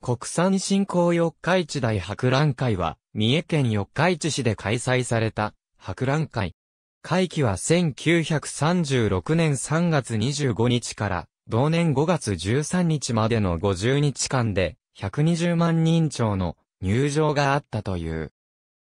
国産振興四日市大博覧会は、三重県四日市市で開催された博覧会。会期は1936年3月25日から同年5月13日までの50日間で120万人超の入場があったという。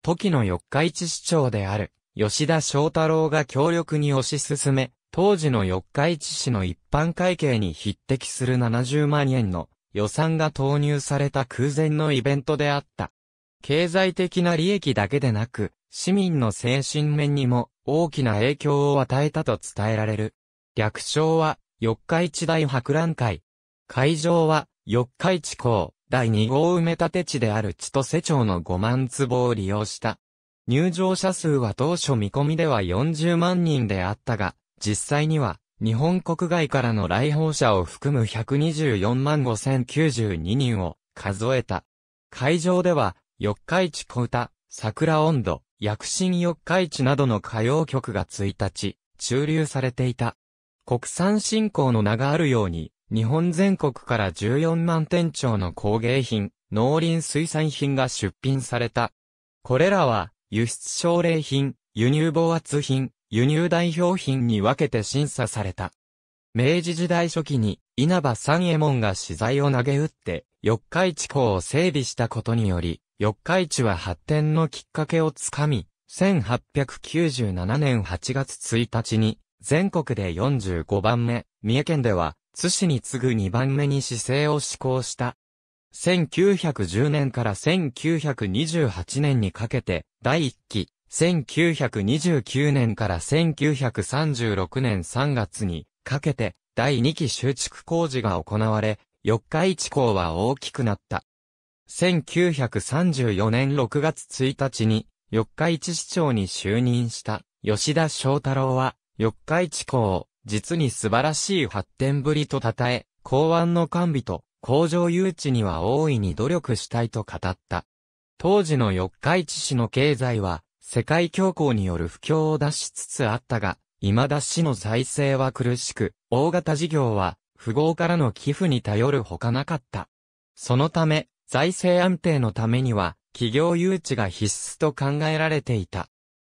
時の四日市市長である吉田翔太郎が強力に推し進め、当時の四日市市の一般会計に匹敵する70万円の予算が投入された空前のイベントであった。経済的な利益だけでなく、市民の精神面にも大きな影響を与えたと伝えられる。略称は、四日市大博覧会。会場は、四日市港、第2号埋め立て地である千歳町の5万坪を利用した。入場者数は当初見込みでは40万人であったが、実際には日本国外からの来訪者を含む124万5092人を数えた。会場では、四日市小歌、桜温度、薬神四日市などの歌謡曲が1日、駐留されていた。国産振興の名があるように、日本全国から14万店長の工芸品、農林水産品が出品された。これらは、輸出奨励品、輸入防圧品、輸入代表品に分けて審査された。明治時代初期に稲葉三右衛門が資材を投げ打って、四日市港を整備したことにより、四日市は発展のきっかけをつかみ、1897年8月1日に、全国で45番目、三重県では、津市に次ぐ2番目に市政を施行した。1910年から1928年にかけて、第1期、1929年から1936年3月にかけて第2期修築工事が行われ、四日市港は大きくなった。1934年6月1日に四日市市長に就任した吉田翔太郎は四日市港を実に素晴らしい発展ぶりと称え、港湾の完備と工場誘致には大いに努力したいと語った。当時の四日市市の経済は世界恐慌による不況を脱しつつあったが、未だ市の財政は苦しく、大型事業は、富豪からの寄付に頼るほかなかった。そのため、財政安定のためには、企業誘致が必須と考えられていた。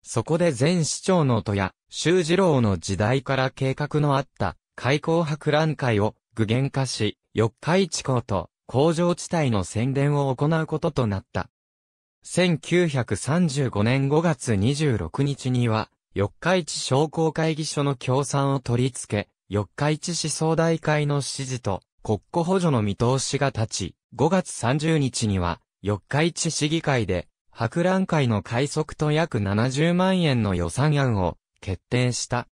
そこで前市長の音や、修二郎の時代から計画のあった、開港博覧会を具現化し、四日市港と工場地帯の宣伝を行うこととなった。1935年5月26日には、四日市商工会議所の協賛を取り付け、四日市市総大会の指示と国庫補助の見通しが立ち、5月30日には、四日市市議会で、博覧会の快速と約70万円の予算案を決定した。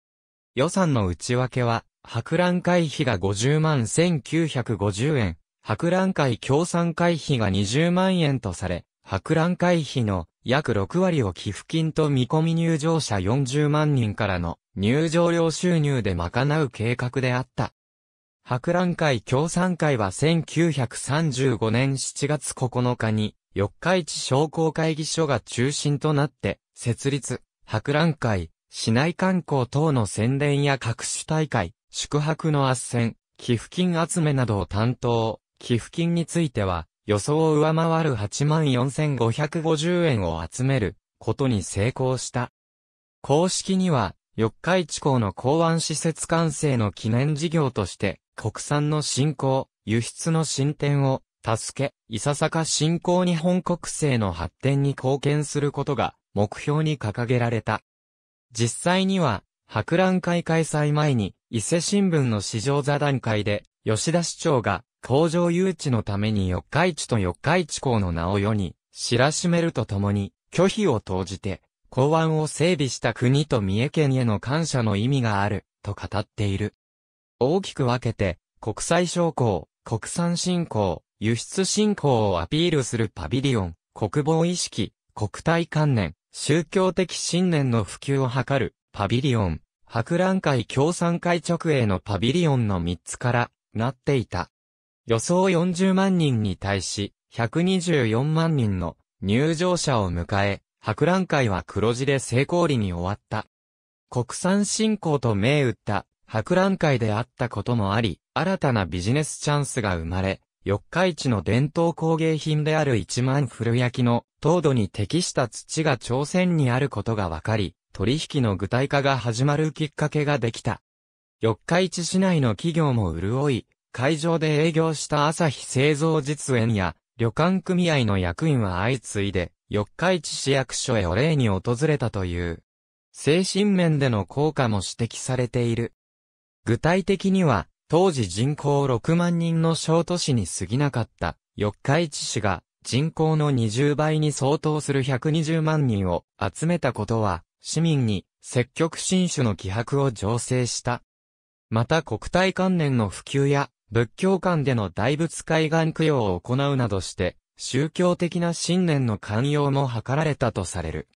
予算の内訳は、博覧会費が50万1950円、博覧会協賛会費が20万円とされ、博覧会費の約6割を寄付金と見込み入場者40万人からの入場料収入で賄う計画であった。博覧会協賛会は1935年7月9日に、四日市商工会議所が中心となって、設立、博覧会、市内観光等の宣伝や各種大会、宿泊の斡旋、寄付金集めなどを担当、寄付金については、予想を上回る84,550円を集めることに成功した。公式には、四日市港の港湾施設完成の記念事業として、国産の振興、輸出の進展を、助け、いささか振興日本国政の発展に貢献することが目標に掲げられた。実際には、博覧会開催前に、伊勢新聞の市場座談会で、吉田市長が、工場誘致のために四日市と四日市港の名を世に知らしめるとともに、拒否を投じて、港湾を整備した国と三重県への感謝の意味がある、と語っている。大きく分けて、国際商工、国産振興、輸出振興をアピールするパビリオン、国防意識、国体観念、宗教的信念の普及を図る、パビリオン、博覧会共産会直営のパビリオンの3つから、なっていた。予想40万人に対し、124万人の入場者を迎え、博覧会は黒字で成功裏に終わった。国産振興と銘打った博覧会であったこともあり、新たなビジネスチャンスが生まれ、四日市の伝統工芸品である一万古焼きの糖度に適した土が朝鮮にあることが分かり、取引の具体化が始まるきっかけができた。四日市市内の企業も潤い、会場で営業した朝日製造実演や、旅館組合の役員は相次いで、四日市市役所へお礼に訪れたという、精神面での効果も指摘されている。具体的には、当時人口6万人の小都市に過ぎなかった、四日市市が人口の20倍に相当する120万人を集めたことは、市民に積極進種の気迫を醸成した。また国体関連の普及や仏教館での大仏海岸供養を行うなどして、宗教的な信念の寛容も図られたとされる。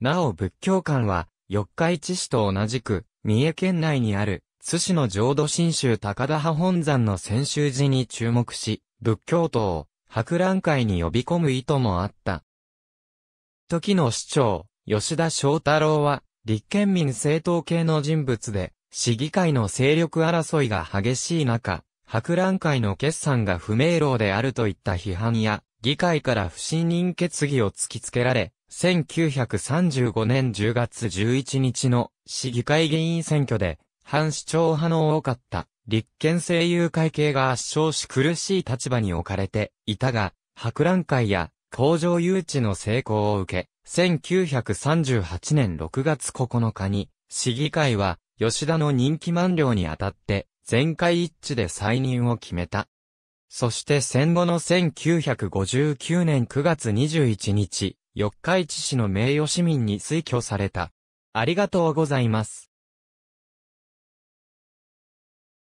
なお仏教館は、四日市市と同じく、三重県内にある、津市の浄土真宗高田派本山の先修寺に注目し、仏教徒を博覧会に呼び込む意図もあった。時の市長、吉田翔太郎は、立憲民政党系の人物で、市議会の勢力争いが激しい中、博覧会の決算が不明朗であるといった批判や、議会から不信任決議を突きつけられ、1935年10月11日の市議会議員選挙で、反市長派の多かった立憲政友会系が圧勝し苦しい立場に置かれていたが、博覧会や工場誘致の成功を受け、1938年6月9日に、市議会は吉田の任期満了にあたって、全会一致で再任を決めた。そして戦後の1959年9月21日、四日市市の名誉市民に推挙された。ありがとうございます。